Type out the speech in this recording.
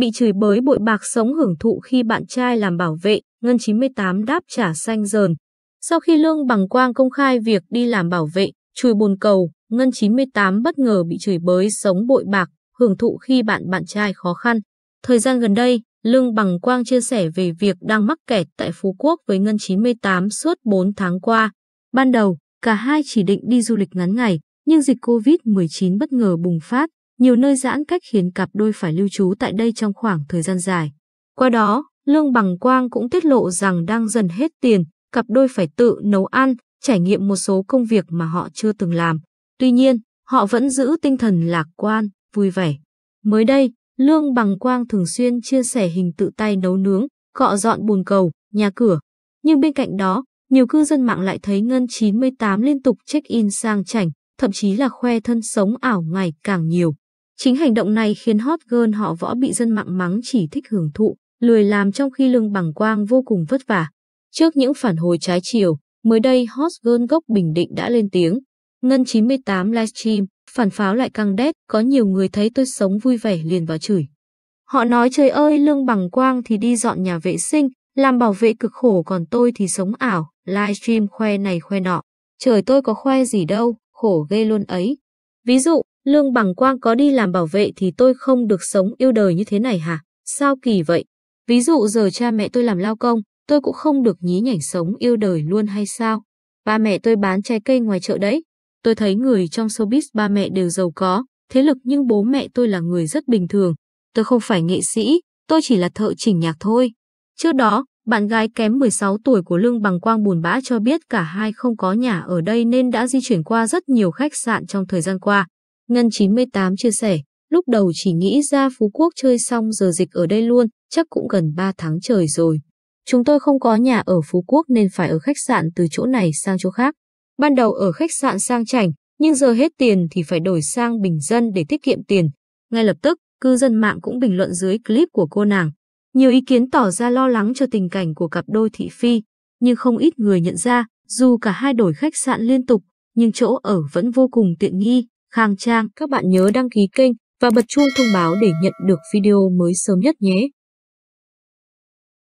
bị chửi bới bội bạc sống hưởng thụ khi bạn trai làm bảo vệ, Ngân 98 đáp trả xanh dờn. Sau khi Lương Bằng Quang công khai việc đi làm bảo vệ, chùi bồn cầu, Ngân 98 bất ngờ bị chửi bới sống bội bạc, hưởng thụ khi bạn bạn trai khó khăn. Thời gian gần đây, Lương Bằng Quang chia sẻ về việc đang mắc kẹt tại Phú Quốc với Ngân 98 suốt 4 tháng qua. Ban đầu, cả hai chỉ định đi du lịch ngắn ngày, nhưng dịch Covid-19 bất ngờ bùng phát, nhiều nơi giãn cách khiến cặp đôi phải lưu trú tại đây trong khoảng thời gian dài. Qua đó, Lương Bằng Quang cũng tiết lộ rằng đang dần hết tiền, cặp đôi phải tự nấu ăn, trải nghiệm một số công việc mà họ chưa từng làm. Tuy nhiên, họ vẫn giữ tinh thần lạc quan, vui vẻ. Mới đây, Lương Bằng Quang thường xuyên chia sẻ hình tự tay nấu nướng, cọ dọn bồn cầu, nhà cửa. Nhưng bên cạnh đó, nhiều cư dân mạng lại thấy Ngân 98 liên tục check-in sang chảnh, thậm chí là khoe thân sống ảo ngày càng nhiều. Chính hành động này khiến hot girl họ võ bị dân mạng mắng chỉ thích hưởng thụ, lười làm trong khi lương bằng quang vô cùng vất vả. Trước những phản hồi trái chiều, mới đây hot girl gốc Bình Định đã lên tiếng. Ngân 98 livestream, phản pháo lại căng đét, có nhiều người thấy tôi sống vui vẻ liền vào chửi. Họ nói trời ơi lương bằng quang thì đi dọn nhà vệ sinh, làm bảo vệ cực khổ còn tôi thì sống ảo, livestream khoe này khoe nọ. Trời tôi có khoe gì đâu, khổ ghê luôn ấy. Ví dụ, Lương Bằng Quang có đi làm bảo vệ thì tôi không được sống yêu đời như thế này hả? Sao kỳ vậy? Ví dụ giờ cha mẹ tôi làm lao công, tôi cũng không được nhí nhảnh sống yêu đời luôn hay sao? Ba mẹ tôi bán trái cây ngoài chợ đấy. Tôi thấy người trong showbiz ba mẹ đều giàu có, thế lực nhưng bố mẹ tôi là người rất bình thường. Tôi không phải nghệ sĩ, tôi chỉ là thợ chỉnh nhạc thôi. Trước đó, bạn gái kém 16 tuổi của Lương Bằng Quang buồn bã cho biết cả hai không có nhà ở đây nên đã di chuyển qua rất nhiều khách sạn trong thời gian qua. Ngân 98 chia sẻ, lúc đầu chỉ nghĩ ra Phú Quốc chơi xong giờ dịch ở đây luôn, chắc cũng gần 3 tháng trời rồi. Chúng tôi không có nhà ở Phú Quốc nên phải ở khách sạn từ chỗ này sang chỗ khác. Ban đầu ở khách sạn sang chảnh, nhưng giờ hết tiền thì phải đổi sang bình dân để tiết kiệm tiền. Ngay lập tức, cư dân mạng cũng bình luận dưới clip của cô nàng. Nhiều ý kiến tỏ ra lo lắng cho tình cảnh của cặp đôi thị phi, nhưng không ít người nhận ra, dù cả hai đổi khách sạn liên tục, nhưng chỗ ở vẫn vô cùng tiện nghi, khang trang, các bạn nhớ đăng ký kênh và bật chuông thông báo để nhận được video mới sớm nhất nhé.